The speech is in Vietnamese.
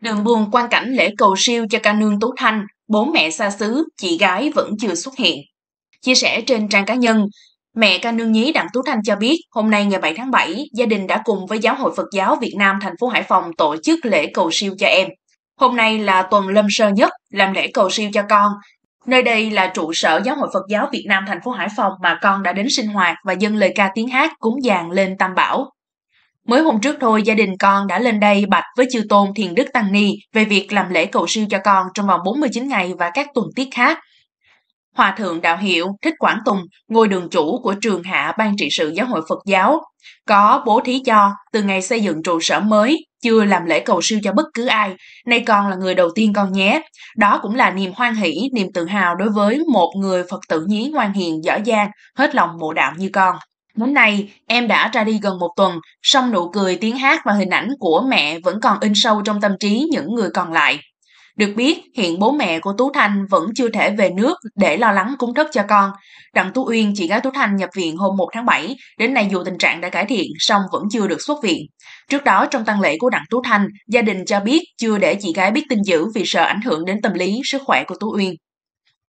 đừng buồn quan cảnh lễ cầu siêu cho ca nương Tú Thanh, bố mẹ xa xứ, chị gái vẫn chưa xuất hiện. Chia sẻ trên trang cá nhân, mẹ ca nương nhí Đặng Tú Thanh cho biết, hôm nay ngày 7 tháng 7, gia đình đã cùng với Giáo hội Phật giáo Việt Nam thành phố Hải Phòng tổ chức lễ cầu siêu cho em. Hôm nay là tuần lâm sơ nhất làm lễ cầu siêu cho con. Nơi đây là trụ sở Giáo hội Phật giáo Việt Nam thành phố Hải Phòng mà con đã đến sinh hoạt và dâng lời ca tiếng hát cúng dàn lên Tam Bảo. Mới hôm trước thôi gia đình con đã lên đây bạch với chư tôn Thiền Đức Tăng Ni về việc làm lễ cầu siêu cho con trong vòng 49 ngày và các tuần tiết khác. Hòa thượng Đạo Hiệu Thích Quảng Tùng, ngôi đường chủ của trường hạ ban trị sự giáo hội Phật giáo, có bố thí cho từ ngày xây dựng trụ sở mới, chưa làm lễ cầu siêu cho bất cứ ai, nay con là người đầu tiên con nhé. Đó cũng là niềm hoan hỷ, niềm tự hào đối với một người Phật tử nhí ngoan hiền, giỏi giang, hết lòng mộ đạo như con. Đến nay, em đã ra đi gần một tuần, song nụ cười, tiếng hát và hình ảnh của mẹ vẫn còn in sâu trong tâm trí những người còn lại. Được biết, hiện bố mẹ của Tú Thanh vẫn chưa thể về nước để lo lắng cúng thất cho con. Đặng Tú Uyên, chị gái Tú Thanh nhập viện hôm 1 tháng 7, đến nay dù tình trạng đã cải thiện, song vẫn chưa được xuất viện. Trước đó, trong tang lễ của Đặng Tú Thanh, gia đình cho biết chưa để chị gái biết tin dữ vì sợ ảnh hưởng đến tâm lý, sức khỏe của Tú Uyên.